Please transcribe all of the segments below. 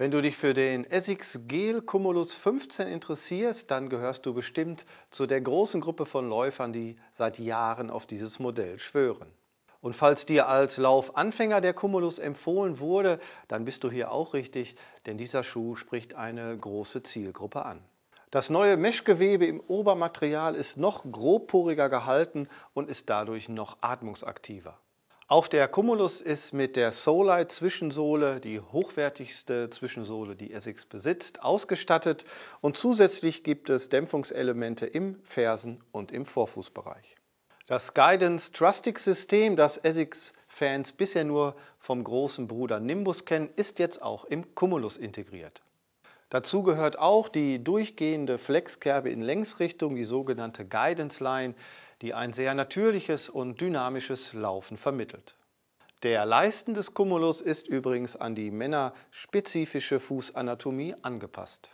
Wenn du dich für den Essex Gel Cumulus 15 interessierst, dann gehörst du bestimmt zu der großen Gruppe von Läufern, die seit Jahren auf dieses Modell schwören. Und falls dir als Laufanfänger der Cumulus empfohlen wurde, dann bist du hier auch richtig, denn dieser Schuh spricht eine große Zielgruppe an. Das neue Meshgewebe im Obermaterial ist noch grobporiger gehalten und ist dadurch noch atmungsaktiver. Auch der Cumulus ist mit der Solite Zwischensohle, die hochwertigste Zwischensohle, die Essex besitzt, ausgestattet und zusätzlich gibt es Dämpfungselemente im Fersen- und im Vorfußbereich. Das Guidance Trustic System, das Essex-Fans bisher nur vom großen Bruder Nimbus kennen, ist jetzt auch im Cumulus integriert. Dazu gehört auch die durchgehende Flexkerbe in Längsrichtung, die sogenannte Guidance Line, die ein sehr natürliches und dynamisches Laufen vermittelt. Der Leisten des Cumulus ist übrigens an die männerspezifische Fußanatomie angepasst.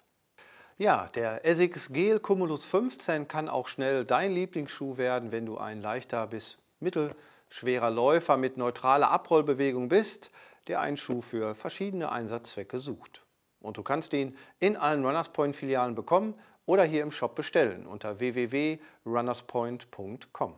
Ja, der Essex Gel Cumulus 15 kann auch schnell dein Lieblingsschuh werden, wenn du ein leichter bis mittelschwerer Läufer mit neutraler Abrollbewegung bist, der einen Schuh für verschiedene Einsatzzwecke sucht. Und du kannst ihn in allen Runners Point Filialen bekommen oder hier im Shop bestellen unter www.runnerspoint.com.